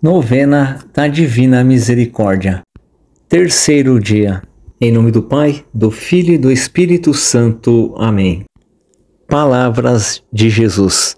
Novena da Divina Misericórdia. Terceiro dia. Em nome do Pai, do Filho e do Espírito Santo. Amém. Palavras de Jesus.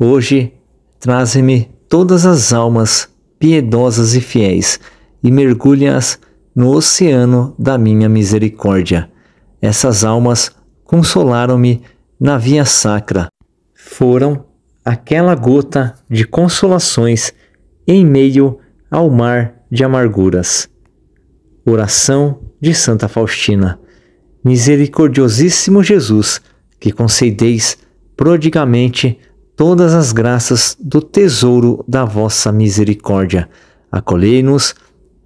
Hoje, traze-me todas as almas piedosas e fiéis e mergulha-as no oceano da minha misericórdia. Essas almas consolaram-me na via sacra. Foram aquela gota de consolações em meio ao mar de amarguras. Oração de Santa Faustina. Misericordiosíssimo Jesus, que concedeis prodigamente todas as graças do tesouro da vossa misericórdia, acolhei-nos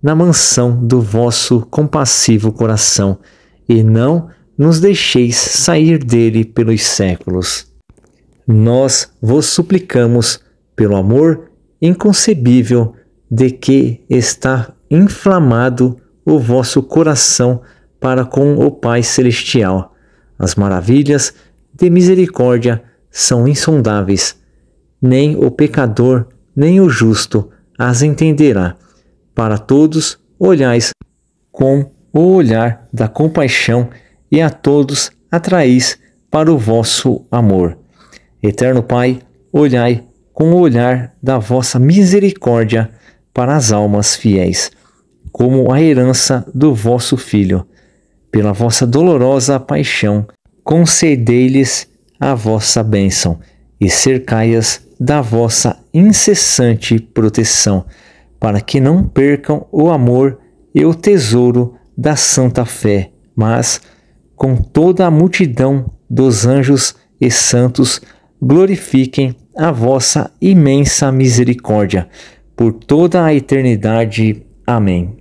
na mansão do vosso compassivo coração e não nos deixeis sair dele pelos séculos. Nós vos suplicamos, pelo amor inconcebível de que está inflamado o vosso coração para com o Pai Celestial. As maravilhas de misericórdia são insondáveis. Nem o pecador, nem o justo as entenderá. Para todos olhais com o olhar da compaixão e a todos atraís para o vosso amor. Eterno Pai, olhai com o olhar da vossa misericórdia para as almas fiéis, como a herança do vosso Filho. Pela vossa dolorosa paixão, concedei-lhes a vossa bênção e cercai-as da vossa incessante proteção, para que não percam o amor e o tesouro da santa fé, mas, com toda a multidão dos anjos e santos, glorifiquem a vossa imensa misericórdia por toda a eternidade. Amém.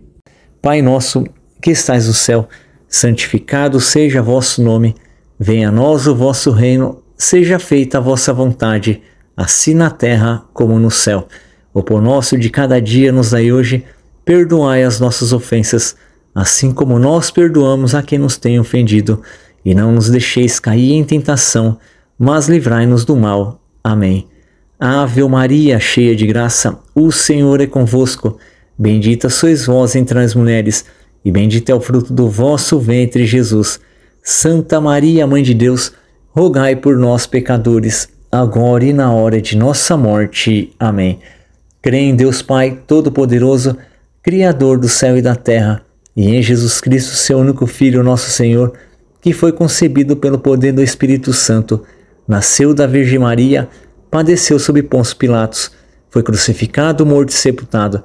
Pai nosso que estais no céu, santificado seja vosso nome, venha a nós o vosso reino, seja feita a vossa vontade, assim na terra como no céu. O pão nosso de cada dia nos dai hoje, perdoai as nossas ofensas, assim como nós perdoamos a quem nos tem ofendido, e não nos deixeis cair em tentação mas livrai-nos do mal. Amém. Ave Maria, cheia de graça, o Senhor é convosco. Bendita sois vós entre as mulheres, e bendito é o fruto do vosso ventre, Jesus. Santa Maria, Mãe de Deus, rogai por nós, pecadores, agora e na hora de nossa morte. Amém. Creio em Deus Pai Todo-Poderoso, Criador do céu e da terra, e em Jesus Cristo, seu único Filho, nosso Senhor, que foi concebido pelo poder do Espírito Santo Nasceu da Virgem Maria, padeceu sob Pôncio Pilatos, foi crucificado, morto e sepultado,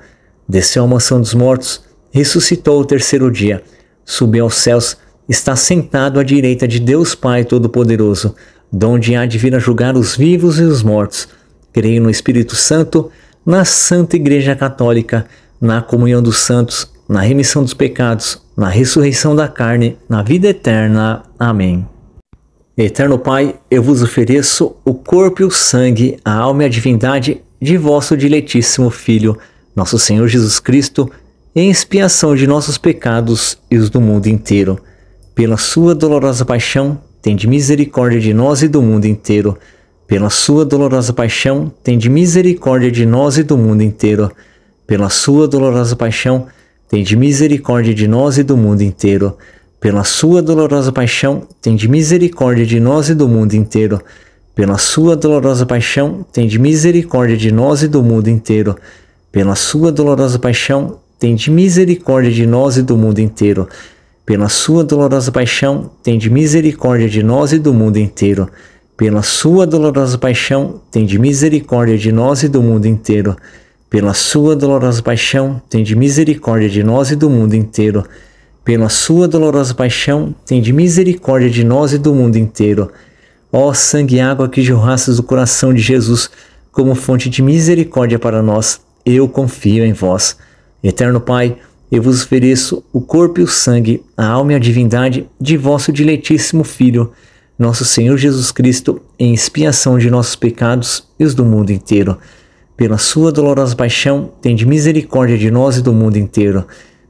desceu à mansão dos mortos, ressuscitou ao terceiro dia, subiu aos céus, está sentado à direita de Deus Pai Todo-Poderoso, donde há de vir a julgar os vivos e os mortos. Creio no Espírito Santo, na Santa Igreja Católica, na comunhão dos santos, na remissão dos pecados, na ressurreição da carne, na vida eterna. Amém. Eterno Pai, eu vos ofereço o corpo e o sangue, a alma e a divindade de vosso diletíssimo Filho, nosso Senhor Jesus Cristo, em expiação de nossos pecados e os do mundo inteiro. Pela sua dolorosa paixão, tende misericórdia de nós e do mundo inteiro. Pela sua dolorosa paixão, tende misericórdia de nós e do mundo inteiro. Pela sua dolorosa paixão, tende misericórdia de nós e do mundo inteiro pela sua dolorosa paixão, de misericórdia de nós e do mundo inteiro. Pela sua dolorosa paixão, de misericórdia de nós e do mundo inteiro. Pela sua dolorosa paixão, de misericórdia de nós e do mundo inteiro. Pela sua dolorosa paixão, de misericórdia de nós e do mundo inteiro. Pela sua dolorosa paixão, de misericórdia de nós e do mundo inteiro. Pela sua dolorosa paixão, de misericórdia de nós e do mundo inteiro pela sua dolorosa paixão, tende misericórdia de nós e do mundo inteiro. Ó sangue e água que jorrastes do coração de Jesus, como fonte de misericórdia para nós, eu confio em vós. Eterno Pai, eu vos ofereço o corpo e o sangue, a alma e a divindade de vosso diletíssimo Filho, nosso Senhor Jesus Cristo, em expiação de nossos pecados e os do mundo inteiro. Pela sua dolorosa paixão, tende misericórdia de nós e do mundo inteiro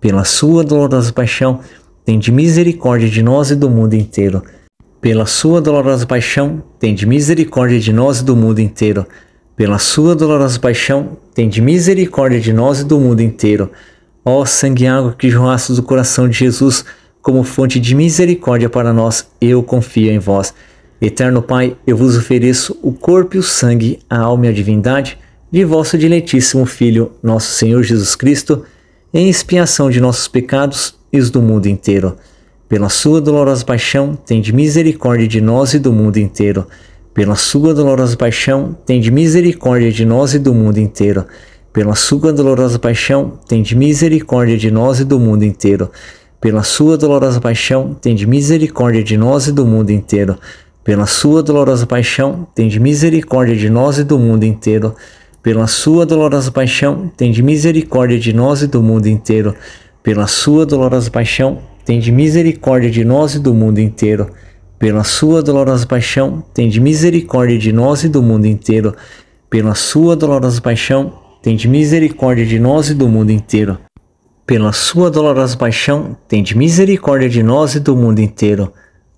pela sua dolorosa paixão, tende misericórdia de nós e do mundo inteiro. Pela sua dolorosa paixão, tende misericórdia de nós e do mundo inteiro. Pela sua dolorosa paixão, tende misericórdia de nós e do mundo inteiro. Ó sangue e água que joaço do coração de Jesus, como fonte de misericórdia para nós, eu confio em vós. Eterno Pai, eu vos ofereço o corpo e o sangue, a alma e a divindade de vosso diletíssimo Filho, nosso Senhor Jesus Cristo, em expiação de nossos pecados e os do mundo inteiro. Pela sua dolorosa paixão, tende misericórdia de nós e do mundo inteiro. Pela sua dolorosa paixão, tende misericórdia de nós e do mundo inteiro. Pela sua dolorosa paixão, tende misericórdia de nós e do mundo inteiro. Pela sua dolorosa paixão, tende misericórdia de nós e do mundo inteiro. Pela sua dolorosa paixão, tende misericórdia de nós e do mundo inteiro pela sua dolorosa paixão, tende misericórdia de nós e do mundo inteiro. Pela sua dolorosa paixão, tende misericórdia de nós e do mundo inteiro. Pela sua dolorosa paixão, tende misericórdia de nós e do mundo inteiro. Pela sua dolorosa paixão, tende misericórdia de nós e do mundo inteiro. Pela sua dolorosa paixão, tende misericórdia de nós e do mundo inteiro.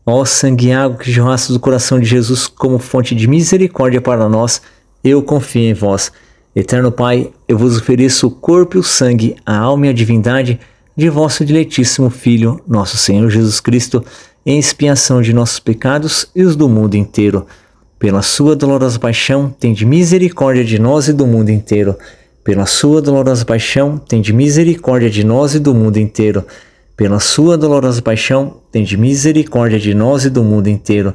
Ó sangue e água que jorrasse do coração de Jesus como fonte de misericórdia para nós, eu confio em vós. Eterno Pai, eu vos ofereço o corpo e o sangue, a alma e a divindade de vosso diletíssimo Filho, nosso Senhor Jesus Cristo, em expiação de nossos pecados e os do mundo inteiro. Pela sua dolorosa paixão, tende misericórdia de nós e do mundo inteiro. Pela sua dolorosa paixão, tende misericórdia de nós e do mundo inteiro. Pela sua dolorosa paixão, tende misericórdia de nós e do mundo inteiro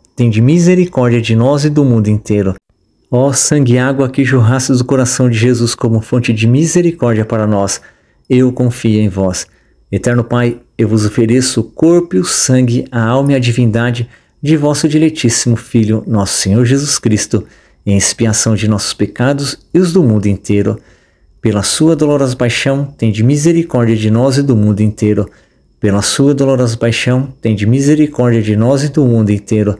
tende misericórdia de nós e do mundo inteiro. Ó sangue e água que jorrastes do coração de Jesus como fonte de misericórdia para nós, eu confio em vós. Eterno Pai, eu vos ofereço o corpo e o sangue, a alma e a divindade de vosso diletíssimo Filho, nosso Senhor Jesus Cristo, em expiação de nossos pecados e os do mundo inteiro. Pela sua dolorosa paixão, tende misericórdia de nós e do mundo inteiro. Pela sua dolorosa paixão, tende misericórdia de nós e do mundo inteiro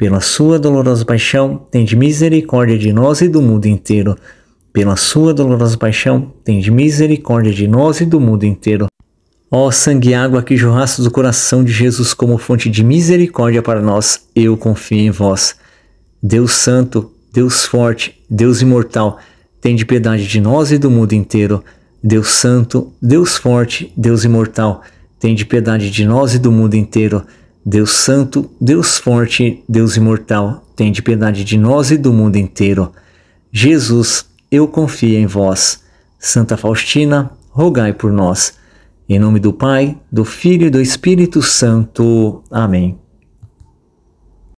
pela sua dolorosa paixão, tende misericórdia de nós e do mundo inteiro. Pela sua dolorosa paixão, tende misericórdia de nós e do mundo inteiro. Ó sangue e água que jorraço do coração de Jesus como fonte de misericórdia para nós, eu confio em vós. Deus Santo, Deus Forte, Deus Imortal, tende piedade de nós e do mundo inteiro. Deus Santo, Deus Forte, Deus Imortal, tende piedade de nós e do mundo inteiro. Deus Santo, Deus Forte, Deus Imortal, de piedade de nós e do mundo inteiro. Jesus, eu confio em vós. Santa Faustina, rogai por nós. Em nome do Pai, do Filho e do Espírito Santo. Amém.